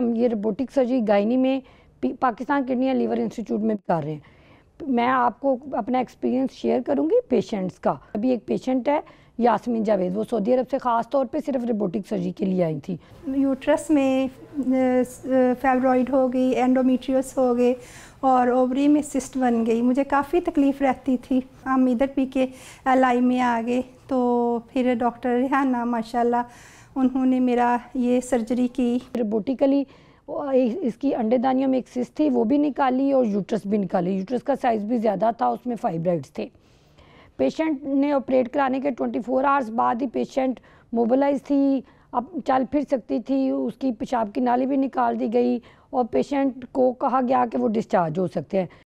हम ये robotic surgery gynae में पाकिस्तान किडनी लीवर इंस्टीट्यूट में कर रहे हैं मैं आपको अपना एक्सपीरियंस शेयर करूंगी पेशेंट्स का अभी एक पेशेंट है यासमीन जावेद वो सऊदी अरब से ख़ास तौर पे सिर्फ रोबोटिक सर्जरी के लिए आई थी यूट्रस में फेवरॉइड हो गई एंडोमीट्रियस हो गए और ओवरी में सिस्ट बन गई मुझे काफ़ी तकलीफ़ रहती थी हम इधर पी के एल में आ गए तो फिर डॉक्टर रिहाना माशाल्लाह उन्होंने मेरा ये सर्जरी की रोबोटिकली इसकी अंडेदानियों में एक सिस थी वो भी निकाली और यूट्रस भी निकाली यूट्रस का साइज़ भी ज़्यादा था उसमें फाइब्राइड्स थे पेशेंट ने ऑपरेट कराने के 24 आवर्स बाद ही पेशेंट मोबलाइज थी अब चल फिर सकती थी उसकी पेशाब की नाली भी निकाल दी गई और पेशेंट को कहा गया कि वो डिस्चार्ज हो सकते हैं